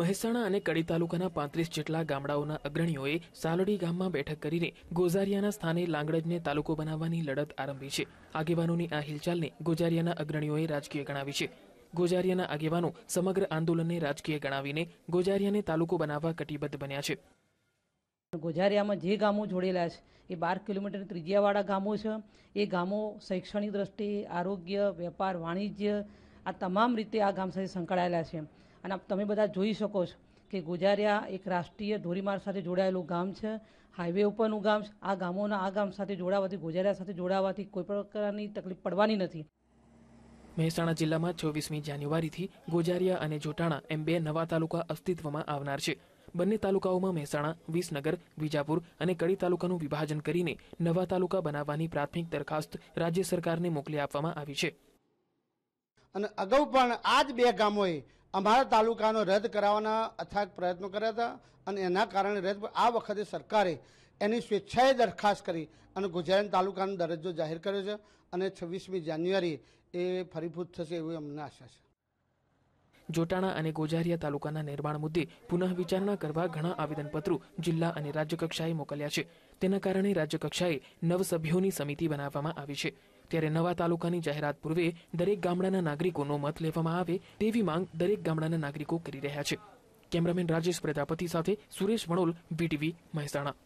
મહેસાણા અને કડી તાલુકાના પાંત્રીસ જેટલા ગામડાઓના અગ્રણીઓએ સાલોડી ગામમાં બેઠક કરીને ગોઝારિયાના સ્થાને લાંગડજને તાલુકો બનાવવાની લડત આરંભી છે આગેવાનોની આ હિલચાલને ગોઝારિયાના અગ્રણીઓએ રાજકીય ગણાવી છે ગોઝારિયાના આગેવાનો સમગ્ર આંદોલનને રાજકીય ગણાવીને ગોઝારિયાને તાલુકો બનાવવા કટિબદ્ધ બન્યા છે ગોઝારિયામાં જે ગામો જોડેલા છે એ બાર કિલોમીટર ત્રિજ્યાવાળા ગામો છે એ ગામો શૈક્ષણિક દ્રષ્ટિએ આરોગ્ય વેપાર વાણિજ્ય આ તમામ રીતે આ ગામ સાથે સંકળાયેલા છે અને તમે બધા જોઈ શકો છો કે ગુજારિયા એક રાષ્ટ્રીય ધોરીમાર્ગ સાથે જોડાયેલું ગામ છે હાઈવે ઉપરનું ગામ છે આ ગામોના આ ગામ સાથે જોડાવાથી ગુજારિયા સાથે જોડાવાથી કોઈ પ્રકારની તકલીફ પડવાની નથી મહેસાણા જિલ્લામાં ચોવીસમી જાન્યુઆરીથી ગોજારિયા અને જોટાણા એમ બે નવા તાલુકા અસ્તિત્વમાં આવનાર છે બંને તાલુકાઓમાં મહેસાણા વિસનગર વિજાપુર અને કડી તાલુકાનું વિભાજન કરીને નવા તાલુકા બનાવવાની પ્રાથમિક દરખાસ્ત રાજ્ય સરકારને મોકલી આપવામાં આવી છે અને અગાઉ પણ આ જ બે ગામોએ અમારા તાલુકાનો રદ કરાવવાના અથાગ પ્રયત્નો કર્યા હતા અને એના કારણે રદ આ વખતે સરકારે એની સ્વેચ્છાએ દરખાસ્ત કરી અને ગુજરાત તાલુકાનો દરજ્જો જાહેર કર્યો છે અને છવ્વીસમી જાન્યુઆરી એ ફરીભૂત થશે એવી અમને આશા છે જોટાણા અને ગોજારિયા તાલુકાના નિર્માણ મુદ્દે પુનઃ વિચારણા કરવા ઘણા આવેદનપત્રો જિલ્લા અને રાજ્યકક્ષાએ મોકલ્યા છે તેના કારણે રાજ્યકક્ષાએ નવ સભ્યોની સમિતિ બનાવવામાં આવી છે ત્યારે નવા તાલુકાની જાહેરાત પૂર્વે દરેક ગામડાના નાગરિકોનો મત લેવામાં આવે તેવી માંગ દરેક ગામડાના નાગરિકો કરી રહ્યા છે કેમેરામેન રાજેશ પ્રજાપતિ સાથે સુરેશ વણોલ બીટીવી મહેસાણા